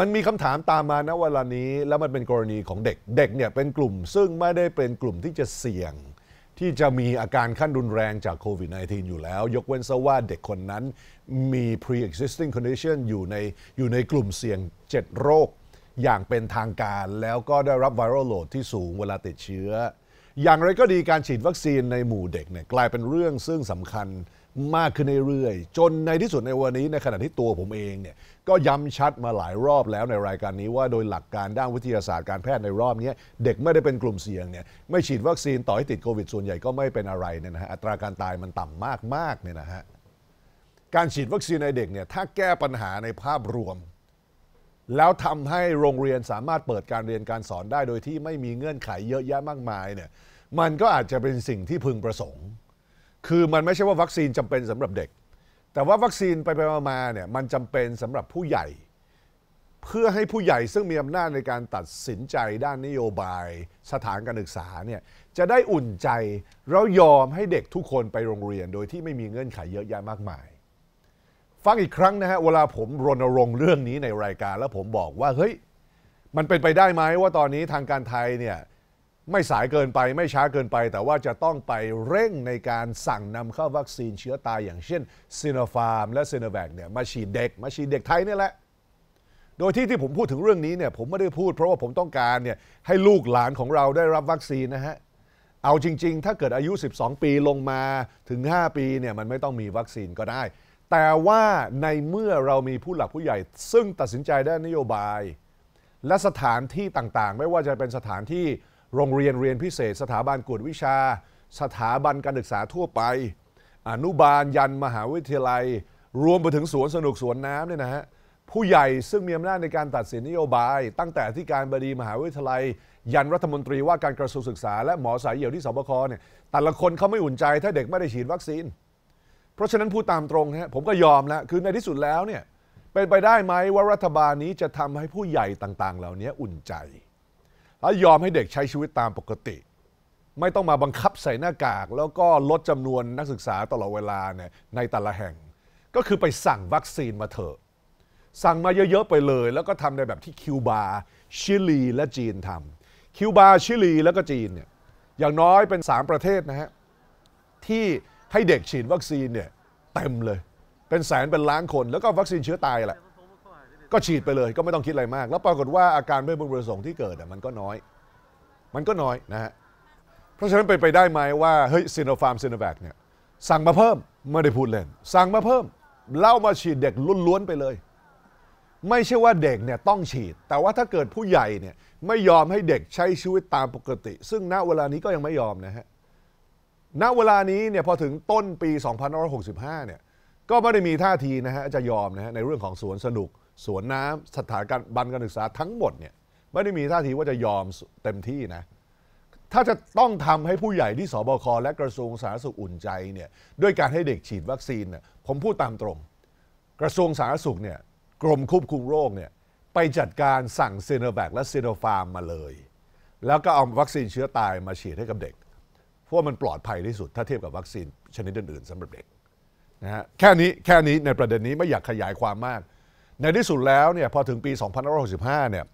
มันมีคำถามตามมานะวันนี้แล้วมันเป็นกรณีของเด็กเด็กเนี่ยเป็นกลุ่มซึ่งไม่ได้เป็นกลุ่มที่จะเสี่ยงที่จะมีอาการขั้นรุนแรงจากโควิด -19 อยู่แล้ว ยกเว้นซะว่าเด็กคนนั้นมี pre-existing condition อยู่ในอยู่ในกลุ่มเสี่ยง 7 โรคอย่างเป็นทางการแล้วก็ได้รับ viral load ที่สูงเวลาติดเชื้ออย่างไรก็ดีการฉีดวัคซีนในหมู่เด็กเนี่ยกลายเป็นเรื่องซึ่งสำคัญมากขึ้นเรื่อยๆจนในที่สุดในวันนี้ในขณะที่ตัวผมเองเนี่ยก็ย้ำชัดมาหลายรอบแล้วในรายการนี้ว่าโดยหลักการด้านวิทยาศาสตร์การแพทย์ในรอบนี้เด็กไม่ได้เป็นกลุ่มเสี่ยงเนี่ยไม่ฉีดวัคซีนต่อให้ติดโควิดส่วนใหญ่ก็ไม่เป็นอะไรเนี่ยนะฮะอัตราการตายมันต่ำมากๆเนี่ยนะฮะการฉีดวัคซีนในเด็กเนี่ยถ้าแก้ปัญหาในภาพรวมแล้วทำให้โรงเรียนสามารถเปิดการเรียนการสอนได้โดยที่ไม่มีเงื่อนไขเยอะแยะมากมายเนี่ยมันก็อาจจะเป็นสิ่งที่พึงประสงค์ คือมันไม่ใช่ว่าวัคซีนจำเป็นสำหรับเด็ก แต่ว่าวัคซีนไปไปมาเนี่ยมันจำเป็นสำหรับผู้ใหญ่ เพื่อให้ผู้ใหญ่ซึ่งมีอำนาจในการตัดสินใจด้านนโยบาย สถานการศึกษาเนี่ยจะได้อุ่นใจ แล้วยอมให้เด็กทุกคนไปโรงเรียนโดยที่ไม่มีเงื่อนไขเยอะแยะมากมายฟังอีกครั้งนะฮะเวลาผมรณรงค์เรื่องนี้ในรายการ แล้วผมบอกว่า เฮ้ย มันเป็นไปได้ไหมว่าตอนนี้ทางการไทยเนี่ยไม่สายเกินไปไม่ช้าเกินไป แต่ว่าจะต้องไปเร่งในการสั่งนำเข้าวัคซีนเชื้อตายอย่างเช่นซีโนฟาร์มและซีโนแวคเนี่ยมาฉีดเด็ก มาฉีดเด็กไทยนี่แหละโดยที่ที่ผมพูดถึงเรื่องนี้เนี่ยผมไม่ได้พูด เพราะว่าผมต้องการเนี่ยให้ลูกหลานของเราได้รับวัคซีนนะฮะเอาจริง ๆ ถ้าเกิดอายุ 12 ปีลงมาถึง 5 ปีเนี่ยมันไม่ต้องมีวัคซีนก็ได้แต่ว่าในเมื่อเรามีผู้หลักผู้ใหญ่ซึ่งตัดสินใจได้นโยบาย และสถานที่ต่างๆ ไม่ว่าจะเป็นสถานที่โรงเรียนเรียนพิเศษ สถาบันกวดวิชา สถาบันการศึกษาทั่วไป อนุบาลยันมหาวิทยาลัย รวมไปถึงสวนสนุกสวนน้ำเนี่ยนะฮะผู้ใหญ่ซึ่งมีอำนาจในการตัดสินนโยบาย ตั้งแต่ที่การบดีมหาวิทยาลัย ยันรัฐมนตรีว่าการกระทรวงศึกษา และหมอสายเหี่ยวที่สบคเนี่ยแต่ละคนเขาไม่อุ่นใจถ้าเด็กไม่ได้ฉีดวัคซีนเพราะฉะนั้นพูดตามตรงฮะผมก็ยอมแล้วคือในที่สุดแล้วเนี่ยเป็นไปได้ไหมว่ารัฐบาลนี้จะทำให้ผู้ใหญ่ต่าง ๆ เหล่านี้อุ่นใจ แล้วยอมให้เด็กใช้ชีวิตตามปกติ ไม่ต้องมาบังคับใส่หน้ากาก แล้วก็ลดจำนวนนักศึกษาตลอดเวลาเนี่ยในแต่ละแห่ง ก็คือไปสั่งวัคซีนมาเถอะสั่งมาเยอะๆไปเลย แล้วก็ทำในแบบที่คิวบาชิลีและจีนทำคิวบาชิลีแล้วก็จีนเนี่ยอย่างน้อยเป็น3ประเทศนะฮะที่ให้เด็กฉีดวัคซีนเนี่ย เต็มเลย เป็นแสนเป็นล้านคน แล้วก็วัคซีนเชื้อตายแหละก็ฉีดไปเลยก็ไม่ต้องคิดอะไรมาก แล้วปรากฏว่าอาการไม่พึงประสงค์ที่เกิดมันก็น้อย มันก็น้อยนะฮะ เพราะฉะนั้นไป ไปได้ไหมว่าเฮ้ยซีโนฟาร์มซีโนแวคเนี่ยสั่งมาเพิ่มไม่ได้พูดเล่นสั่งมาเพิ่ม เล่ามาฉีดเด็กล้วนๆไปเลย ไม่ใช่ว่าเด็กเนี่ยต้องฉีดแต่ว่าถ้าเกิดผู้ใหญ่เนี่ยไม่ยอมให้เด็กใช้ชีวิตตามปกติ ซึ่งณเวลานี้ก็ยังไม่ยอมนะฮะณเวลานี้เนี่ยพอถึงต้นปี 2565 เนี่ยก็ไม่ได้มีท่าทีนะฮะจะยอมนะฮะในเรื่องของสวนสนุก สวนน้ำสถานการบันการศึกษาทั้งหมดเนี่ยไม่ได้มีท่าทีว่าจะยอมเต็มที่นะถ้าจะต้องทำให้ผู้ใหญ่ที่สบคและกระทรวงสาธารณสุขอุ่นใจเนี่ยด้วยการให้เด็กฉีดวัคซีนเนี่ยผมพูดตามตรงกระทรวงสาธารณสุขเนี่ยกรมควบคุมโรคเนี่ยไปจัดการสั่งเซโนแวคและเซโนฟาร์มมาเลยแล้วก็เอาวัคซีนเชื้อตายมาฉีดให้กับเด็กราะมันปลอดภัยที่สุด ถ้าเทียบกับวัคซีน ชนิดอื่นๆสำหรับเด็กนะฮะแค่นี้แค่นี้ในประเด็นนี้ไม่อยากขยายความมาก ในที่สุดแล้วเนี่ยพอถึงปี2565เนี่ย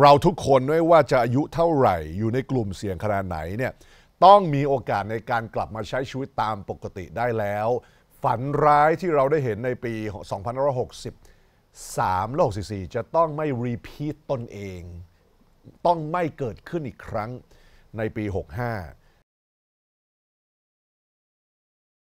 เราทุกคนไม่ว่าจะอายุเท่าไหร่ อยู่ในกลุ่มเสี่ยงขนาดไหนเนี่ยต้องมีโอกาสในการกลับมาใช้ชีวิตตามปกติได้แล้ว ฝันร้ายที่เราได้เห็นในปี 2563โละ64จะต้องไม่รีพีทตนเอง ต้องไม่เกิดขึ้นอีกครั้งในปี 65